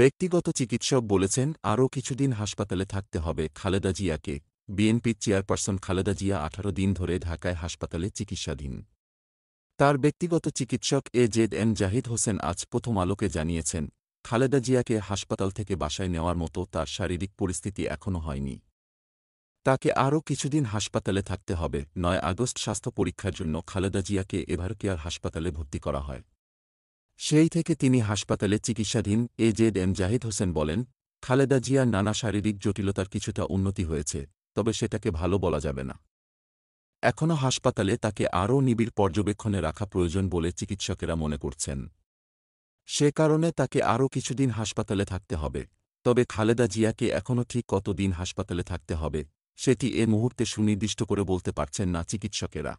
ব্যক্তিগত চিকিৎসক বলেছেন আরও কিছুদিন হাসপাতালে থাকতে হবে খালেদা জিয়াকে বিএনপির চেয়ারপারসন খালেদা জিয়া আঠারো দিন ধরে ঢাকায় হাসপাতালে চিকিৎসাধীন তার ব্যক্তিগত চিকিৎসক এ জেদ এম জাহিদ হোসেন আজ প্রথম আলোকে জানিয়েছেন খালেদা জিয়াকে হাসপাতাল থেকে বাসায় নেওয়ার মতো তার শারীরিক পরিস্থিতি এখনও হয়নি তাকে আরও কিছুদিন হাসপাতালে থাকতে হবে নয় আগস্ট স্বাস্থ্য পরীক্ষার জন্য খালেদা জিয়াকে এভারকেয়ার হাসপাতালে ভর্তি করা হয় সেই থেকে তিনি হাসপাতালে চিকিৎসাধীন A Z M Zahid Hossain বলেন খালেদা জিয়ার নানা শারীরিক জটিলতার কিছুটা উন্নতি হয়েছে তবে সেটাকে ভালো বলা যাবে না এখনও হাসপাতালে তাকে আরও নিবিড় পর্যবেক্ষণে রাখা প্রয়োজন বলে চিকিৎসকেরা মনে করছেন সে কারণে তাকে আরও কিছুদিন হাসপাতালে থাকতে হবে তবে খালেদা জিয়াকে এখনও ঠিক কতদিন হাসপাতালে থাকতে হবে সেটি এ মুহূর্তে সুনির্দিষ্ট করে বলতে পারছেন না চিকিৎসকেরা